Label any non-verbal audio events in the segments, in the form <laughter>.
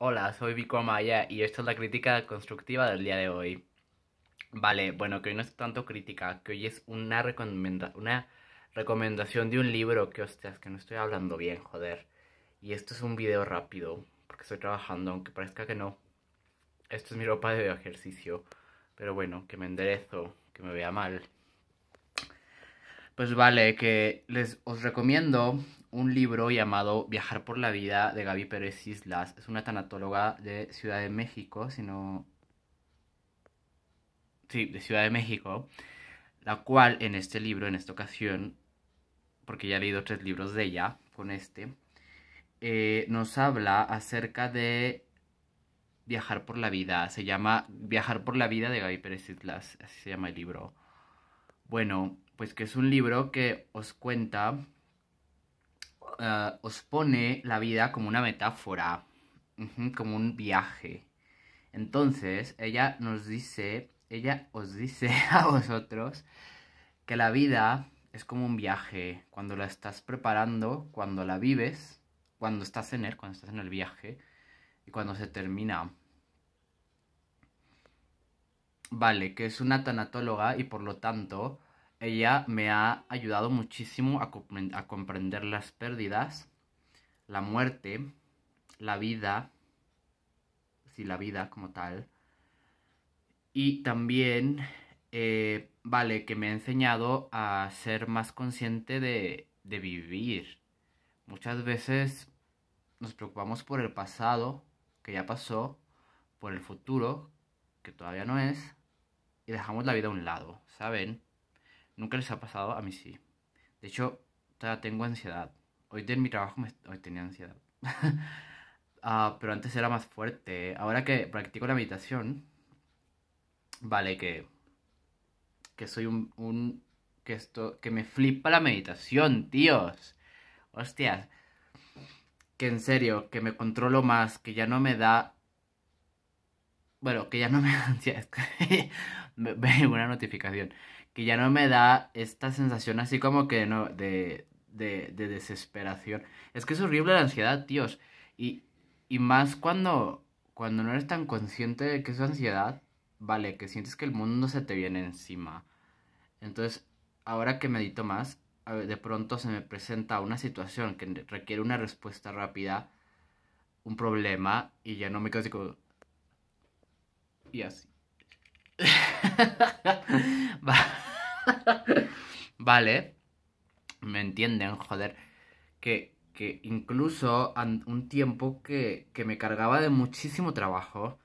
Hola, soy Vico Amaya y esta es la crítica constructiva del día de hoy. Vale, bueno, que hoy no es tanto crítica, que hoy es una, recomendación de un libro que, hostias, que no estoy hablando bien, joder. Y esto es un video rápido, porque estoy trabajando, aunque parezca que no. Esto es mi ropa de ejercicio, pero bueno, que me enderezo, que me vea mal. Pues vale, que les os recomiendo un libro llamado Viajar por la vida de Gaby Pérez Islas. Es una tanatóloga de Ciudad de México, sino sí, de Ciudad de México, la cual en este libro, en esta ocasión, porque ya he leído tres libros de ella, con este, eh, nos habla acerca de viajar por la vida. Se llama Viajar por la vida de Gaby Pérez Islas, así se llama el libro. Bueno, pues que es un libro que os cuenta eh, os pone la vida como una metáfora, como un viaje. Entonces, ella nos dice, ella os dice <laughs> a vosotros que la vida es como un viaje. Cuando la estás preparando, cuando la vives, cuando estás en él, cuando estás en el viaje y cuando se termina. Vale, que es una tanatóloga y por lo tanto ella me ha ayudado muchísimo a, comprender las pérdidas, la muerte, la vida, sí, la vida como tal. Y también, eh, vale, que me ha enseñado a ser más consciente de vivir. Muchas veces nos preocupamos por el pasado, que ya pasó, por el futuro, que todavía no es, y dejamos la vida a un lado, ¿saben? Nunca les ha pasado, a mí sí. De hecho, tengo ansiedad. Hoy en mi trabajo hoy tenía ansiedad. <laughs> Ah, pero antes era más fuerte. Ahora que practico la meditación, vale que que soy un, que esto que me flipa la meditación, tíos. Hostias. Que en serio, que me controlo más, que ya no me da bueno, que ya no me da <laughs> ansiedad. <laughs> una notificación, que ya no me da esta sensación así como que no, de, de, desesperación. Es que es horrible la ansiedad, tíos. Y, y más cuando, cuando no eres tan consciente de que es ansiedad, vale, que sientes que el mundo se te viene encima. Entonces, ahora que medito más, de pronto se me presenta una situación que requiere una respuesta rápida, un problema, y ya no me quedo así como... Y así. <laughs> vale. Me entienden, joder. Que, que incluso un tiempo que, me cargaba de muchísimo trabajo.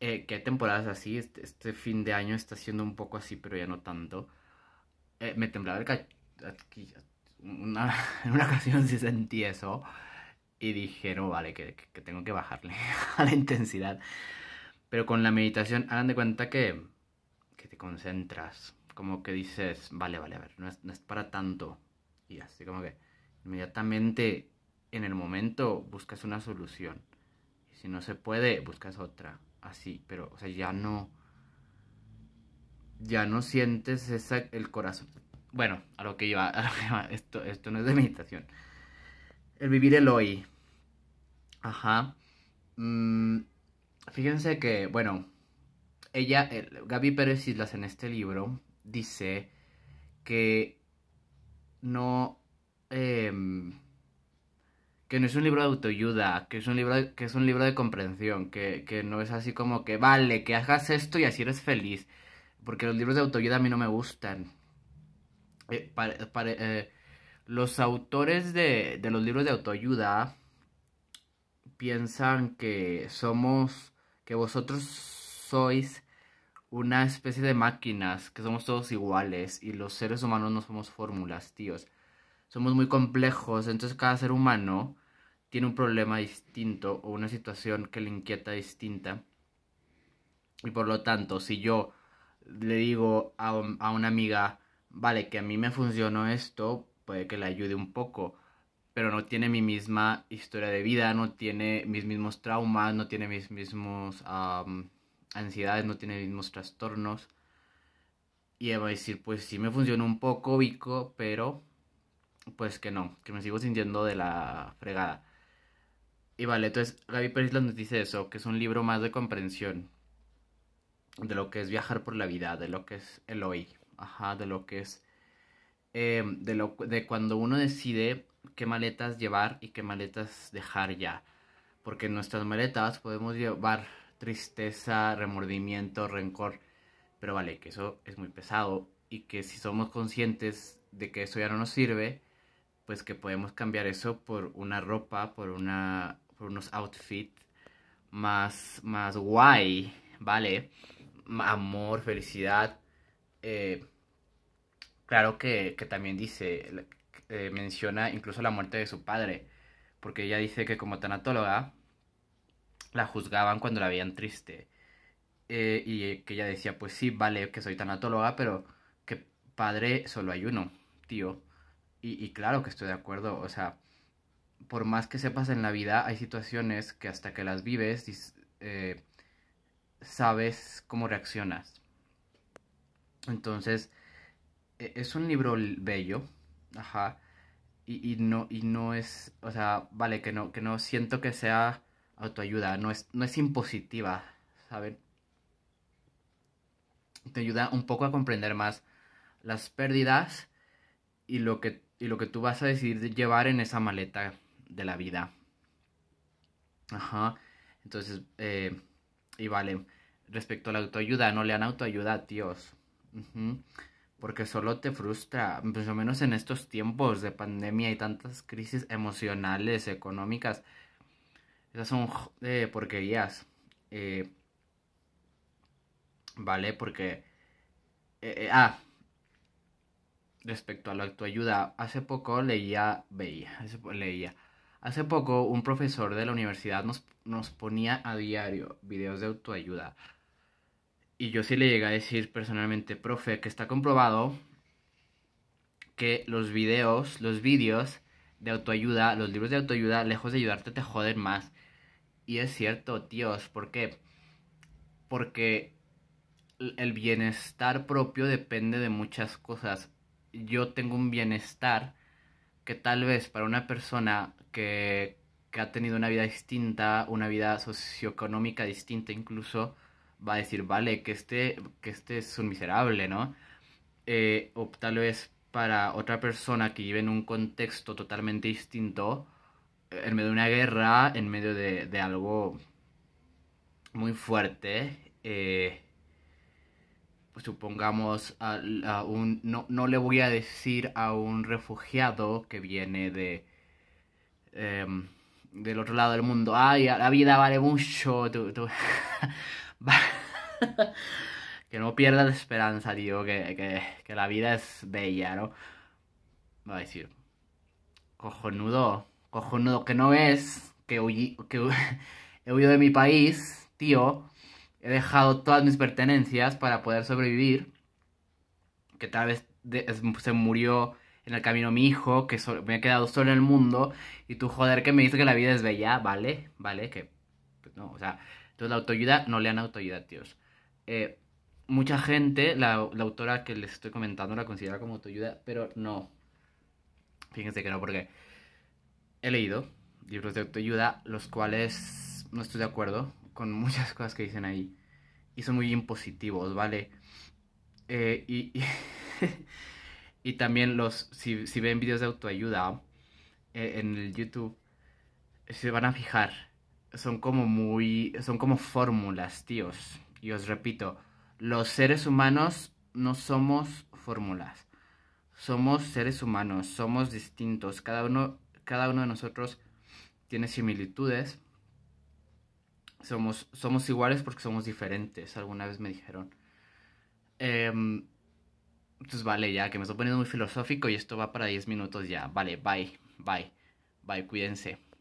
Eh, que hay temporadas así, este, este, fin de año está siendo un poco así, pero ya no tanto. Eh, me temblaba el aquí, una, <laughs> en una ocasión sí sentí eso y dije, no, vale, que, que tengo que bajarle <laughs> a la intensidad. Pero con la meditación, hagan de cuenta que, te concentras. Como que dices, vale, vale, a ver, no es, para tanto. Y así como que inmediatamente en el momento buscas una solución. Y si no se puede, buscas otra. Así, pero, o sea, ya no. Ya no sientes esa, el corazón. Bueno, a lo que iba, <laughs> Esto, esto no es de meditación. El vivir el hoy. Ajá. Mm, Fíjense que, bueno, ella, Gaby Pérez Islas en este libro dice que no, em, que no es un libro de autoayuda, que es un libro de, que es un libro de comprensión, que, no es así como que, vale, que hagas esto y así eres feliz, porque los libros de autoayuda a mí no me gustan. Eh, eh, los autores de, de los libros de autoayuda piensan que somos que vosotros sois una especie de máquinas, que somos todos iguales y los seres humanos no somos fórmulas, tíos. Somos muy complejos, entonces cada ser humano tiene un problema distinto o una situación que le inquieta distinta. Y por lo tanto, si yo le digo a, a una amiga, vale, que a mí me funcionó esto, puede que le ayude un poco pero no tiene mi misma historia de vida, no tiene mis mismos traumas, no tiene mis mismos ansiedades, no tiene mismos trastornos. Y él va a decir, pues sí me funciona un poco Vico, pero pues que no, que me sigo sintiendo de la fregada. Y vale, entonces Gaby Pérez nos dice eso, que es un libro más de comprensión de lo que es viajar por la vida, de lo que es el hoy, de lo que es, eh, de, lo, de cuando uno decide qué maletas llevar y qué maletas dejar ya. Porque en nuestras maletas podemos llevar tristeza, remordimiento, rencor. Pero vale, que eso es muy pesado y que si somos conscientes de que eso ya no nos sirve, pues que podemos cambiar eso por una ropa, por, una, por unos outfits más, más guay, ¿vale? Amor, felicidad. Eh, claro que, que, también dice eh, menciona incluso la muerte de su padre, porque ella dice que como tanatóloga la juzgaban cuando la veían triste. Eh, y que ella decía, pues sí, vale, que soy tanatóloga, pero que padre solo hay uno, tío. Y, claro que estoy de acuerdo, o sea, por más que sepas en la vida, hay situaciones que hasta que las vives, eh, sabes cómo reaccionas. Entonces, e-, es un libro bello, Ajá. Y, no, y no es, o sea, vale, que no, que no siento que sea autoayuda, no es, no es impositiva, ¿saben? Te ayuda un poco a comprender más las pérdidas y lo que, lo que tú vas a decidir llevar en esa maleta de la vida. Ajá. Entonces, eh, y vale, respecto a la autoayuda, no le dan autoayuda, tíos. Uh porque solo te frustra, pues o menos en estos tiempos de pandemia y tantas crisis emocionales, económicas. Esas son eh, porquerías. Eh, ¿Vale? Porque... Eh, ah, respecto a la autoayuda, hace poco leía, veía, leía. Hace poco un profesor de la universidad nos, nos ponía a diario videos de autoayuda. Y yo sí le llegué a decir personalmente, profe, que está comprobado que los videos, los vídeos de autoayuda, los libros de autoayuda, lejos de ayudarte, te joden más. Y es cierto, tíos, ¿por qué? Porque el bienestar propio depende de muchas cosas. Yo tengo un bienestar que tal vez para una persona que, que ha tenido una vida distinta, una vida socioeconómica distinta incluso, va a decir, vale, que este, que este es un miserable, ¿no? Eh, o tal vez para otra persona que vive en un contexto totalmente distinto, eh, en medio de una guerra, en medio de, algo muy fuerte, eh, pues supongamos, a, un, no, le voy a decir a un refugiado que viene de... Em, del otro lado del mundo, ay, la vida vale mucho, tú. <laughs> <laughs> que no pierdas la esperanza, tío, que, que, la vida es bella, ¿no? Va a decir, cojonudo, cojonudo que no es, que, que <laughs> he huido de mi país, tío, he dejado todas mis pertenencias para poder sobrevivir, que tal vez se murió en el camino mi hijo, que me he quedado solo en el mundo, y tú joder que me dices que la vida es bella, vale, vale, que pues no, o sea, entonces la autoayuda, no lean autoayuda, tíos. Eh, mucha gente, la, autora que les estoy comentando la considera como autoayuda, pero no. Fíjense que no, porque he leído libros de autoayuda, los cuales no estoy de acuerdo con <laughs> muchas cosas que dicen ahí. Y son muy impositivos, ¿vale? Eh, y, <laughs> y, también los, si, ven vídeos de autoayuda eh, en el YouTube, se van a fijar son como muy, son como fórmulas, tíos. Y os repito, los seres humanos no somos fórmulas. Somos seres humanos, somos distintos. Cada uno, cada uno de nosotros tiene similitudes. Somos, somos iguales porque somos diferentes, alguna vez me dijeron. Eh, pues vale, ya que me estoy poniendo muy filosófico y esto va para 10 minutos ya. Vale, bye, bye, bye, cuídense.